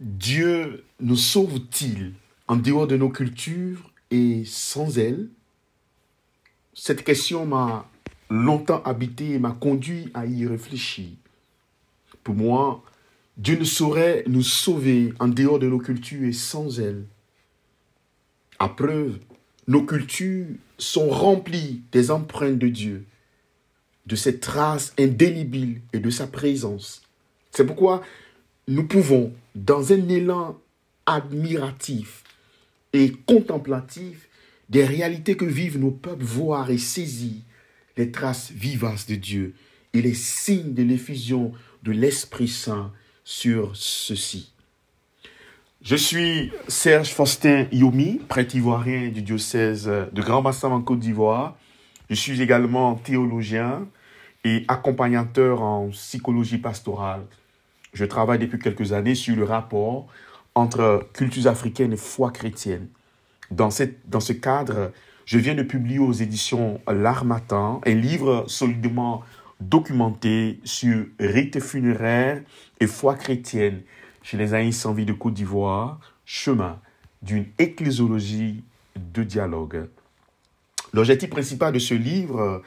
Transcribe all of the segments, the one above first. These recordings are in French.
Dieu nous sauve-t-il en dehors de nos cultures et sans elles Cette question m'a longtemps habité et m'a conduit à y réfléchir. Pour moi, Dieu ne saurait nous sauver en dehors de nos cultures et sans elles. À preuve, nos cultures sont remplies des empreintes de Dieu, de ses traces indélébiles et de sa présence. C'est pourquoi nous pouvons dans un élan admiratif et contemplatif des réalités que vivent nos peuples, voir et saisir les traces vivaces de Dieu et les signes de l'effusion de l'Esprit Saint sur ceci. Je suis Serge Faustin Yomi, prêtre ivoirien du diocèse de Grand Bassam en Côte d'Ivoire. Je suis également théologien et accompagnateur en psychologie pastorale je travaille depuis quelques années sur le rapport entre cultures africaines et foi chrétienne. Dans, cette, dans ce cadre, je viens de publier aux éditions L'Armatan un livre solidement documenté sur rites funéraires et foi chrétienne chez les Aïs en vie de Côte d'Ivoire, chemin d'une ecclésiologie de dialogue. L'objectif principal de ce livre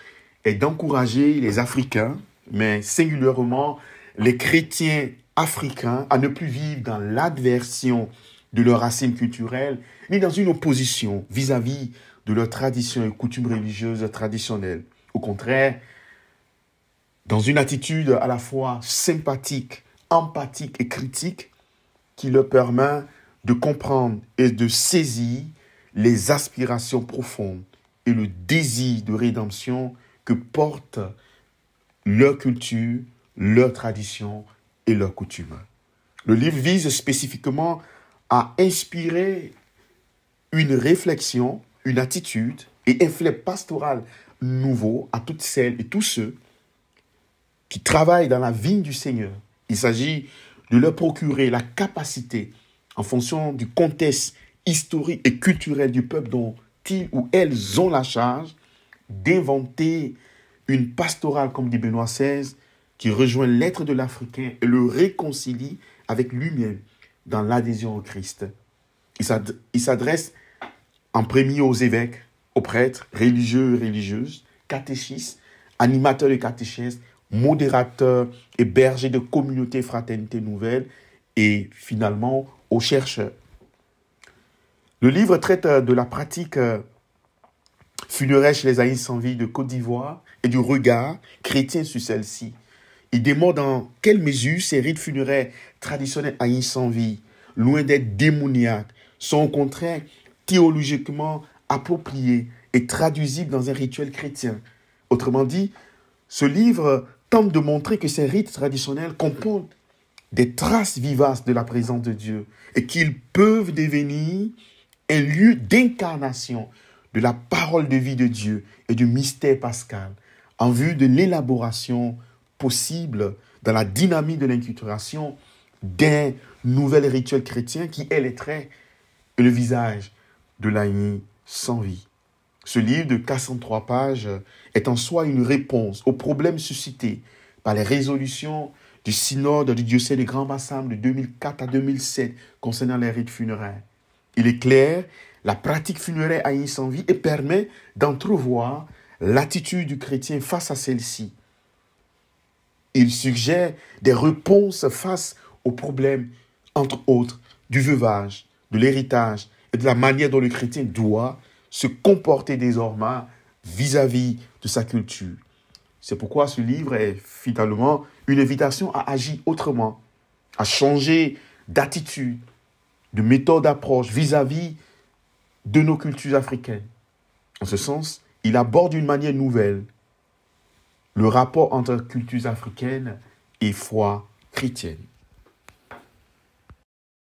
est d'encourager les Africains, mais singulièrement les chrétiens africains à ne plus vivre dans l'adversion de leurs racines culturelles, ni dans une opposition vis-à-vis de leurs traditions et coutumes religieuses traditionnelles. Au contraire, dans une attitude à la fois sympathique, empathique et critique qui leur permet de comprendre et de saisir les aspirations profondes et le désir de rédemption que porte leur culture, leur tradition, et leurs Le livre vise spécifiquement à inspirer une réflexion, une attitude et un pastoral nouveau à toutes celles et tous ceux qui travaillent dans la vigne du Seigneur. Il s'agit de leur procurer la capacité, en fonction du contexte historique et culturel du peuple dont ils ou elles ont la charge, d'inventer une pastorale, comme dit Benoît XVI, qui rejoint l'être de l'Africain et le réconcilie avec lui-même dans l'adhésion au Christ. Il s'adresse en premier aux évêques, aux prêtres, religieux et religieuses, catéchistes, animateurs de catéchistes, modérateurs et bergers de communautés fraternité nouvelles et finalement aux chercheurs. Le livre traite euh, de la pratique euh, funéraire chez les Aïs sans vie de Côte d'Ivoire et du regard chrétien sur celle-ci. Il demande dans quelle mesure ces rites funéraires traditionnels sans vie, loin d'être démoniaques, sont au contraire théologiquement appropriés et traduisibles dans un rituel chrétien. Autrement dit, ce livre tente de montrer que ces rites traditionnels comportent des traces vivaces de la présence de Dieu et qu'ils peuvent devenir un lieu d'incarnation de la parole de vie de Dieu et du mystère pascal en vue de l'élaboration possible dans la dynamique de l'inculturation d'un nouvel rituel chrétien qui est les traits et le visage de l'agneau sans vie. Ce livre de 403 pages est en soi une réponse aux problèmes suscités par les résolutions du synode du diocèse de Grand Bassam de 2004 à 2007 concernant les rites funéraires. Il est clair, la pratique funéraire à sans vie et permet d'entrevoir l'attitude du chrétien face à celle-ci il suggère des réponses face aux problèmes, entre autres, du veuvage, de l'héritage et de la manière dont le chrétien doit se comporter désormais vis-à-vis de sa culture. C'est pourquoi ce livre est finalement une invitation à agir autrement, à changer d'attitude, de méthode d'approche vis-à-vis de nos cultures africaines. En ce sens, il aborde d'une manière nouvelle le rapport entre cultures africaines et foi chrétienne.